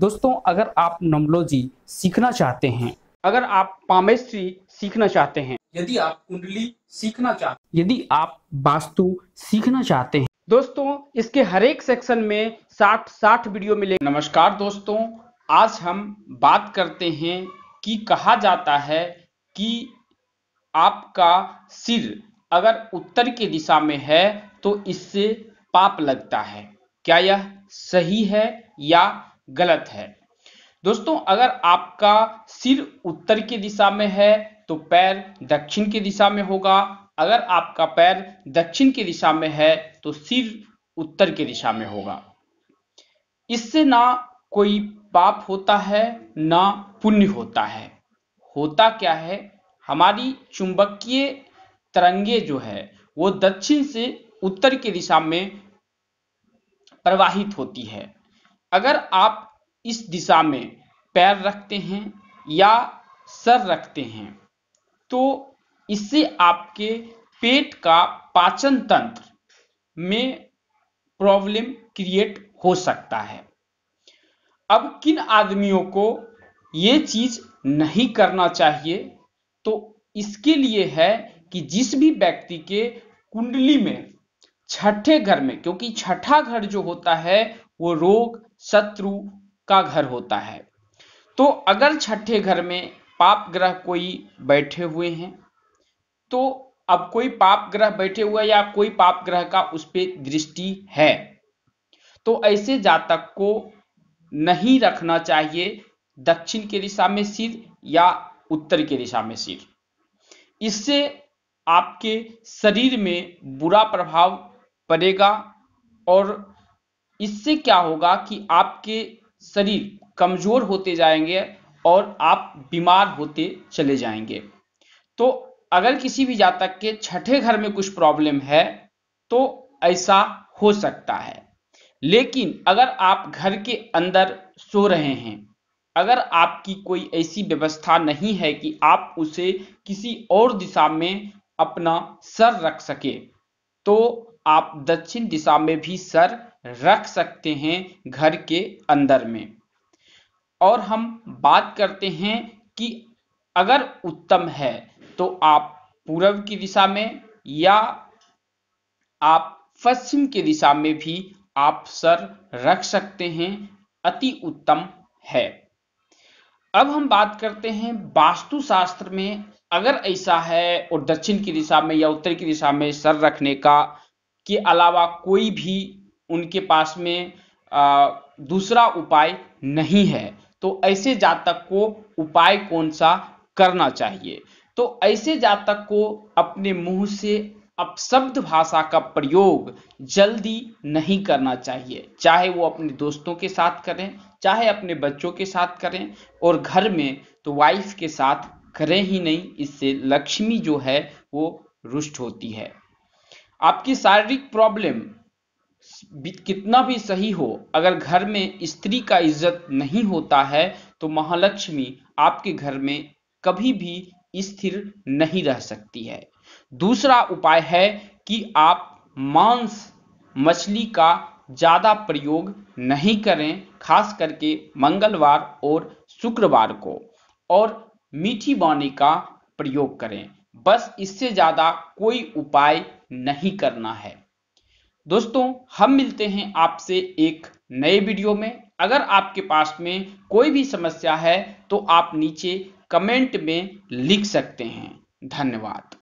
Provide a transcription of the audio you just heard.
दोस्तों अगर आप नोमोलॉजी सीखना चाहते हैं अगर आप पामेस्ट्री सीखना चाहते हैं यदि आप कुंडली सीखना चाहते हैं यदि आप वास्तु सीखना चाहते हैं दोस्तों इसके हर एक सेक्शन में साठ साठ वीडियो मिले नमस्कार दोस्तों आज हम बात करते हैं कि कहा जाता है कि आपका सिर अगर उत्तर की दिशा में है तो इससे पाप लगता है क्या यह सही है या गलत है दोस्तों अगर आपका सिर उत्तर की दिशा में है तो पैर दक्षिण की दिशा में होगा अगर आपका पैर दक्षिण की दिशा में है तो सिर उत्तर की दिशा में होगा इससे ना कोई पाप होता है ना पुण्य होता है होता क्या है हमारी चुंबकीय तरंगे जो है वो दक्षिण से उत्तर की दिशा में प्रवाहित होती है अगर आप इस दिशा में पैर रखते हैं या सर रखते हैं तो इससे आपके पेट का पाचन तंत्र में प्रॉब्लम क्रिएट हो सकता है अब किन आदमियों को ये चीज नहीं करना चाहिए तो इसके लिए है कि जिस भी व्यक्ति के कुंडली में छठे घर में क्योंकि छठा घर जो होता है वो रोग शत्रु का घर होता है तो अगर छठे घर में पाप ग्रह कोई बैठे हुए हैं तो अब कोई पाप ग्रह बैठे हुए या कोई पाप ग्रह का उस पर दृष्टि है तो ऐसे जातक को नहीं रखना चाहिए दक्षिण के दिशा में सिर या उत्तर के दिशा में सिर इससे आपके शरीर में बुरा प्रभाव पड़ेगा और इससे क्या होगा कि आपके शरीर कमज़ोर होते जाएंगे और आप बीमार होते चले जाएंगे तो अगर किसी भी जातक के छठे घर में कुछ प्रॉब्लम है तो ऐसा हो सकता है लेकिन अगर आप घर के अंदर सो रहे हैं अगर आपकी कोई ऐसी व्यवस्था नहीं है कि आप उसे किसी और दिशा में अपना सर रख सके तो आप दक्षिण दिशा में भी सर रख सकते हैं घर के अंदर में और हम बात करते हैं कि अगर उत्तम है तो आप पूर्व की दिशा में या आप पश्चिम की दिशा में भी आप सर रख सकते हैं अति उत्तम है अब हम बात करते हैं वास्तुशास्त्र में अगर ऐसा है और दक्षिण की दिशा में या उत्तर की दिशा में सर रखने का के अलावा कोई भी उनके पास में दूसरा उपाय नहीं है तो ऐसे जातक को उपाय कौन सा करना चाहिए तो ऐसे जातक को अपने मुंह से अपशब्द भाषा का प्रयोग जल्दी नहीं करना चाहिए चाहे वो अपने दोस्तों के साथ करें चाहे अपने बच्चों के साथ करें और घर में तो वाइफ के साथ करें ही नहीं इससे लक्ष्मी जो है वो रुष्ट होती है आपकी शारीरिक प्रॉब्लम कितना भी सही हो अगर घर में स्त्री का इज्जत नहीं होता है तो महालक्ष्मी आपके घर में कभी भी स्थिर नहीं रह सकती है दूसरा उपाय है कि आप मांस मछली का ज़्यादा प्रयोग नहीं करें खास करके मंगलवार और शुक्रवार को और मीठी वाणी का प्रयोग करें बस इससे ज़्यादा कोई उपाय नहीं करना है दोस्तों हम मिलते हैं आपसे एक नए वीडियो में अगर आपके पास में कोई भी समस्या है तो आप नीचे कमेंट में लिख सकते हैं धन्यवाद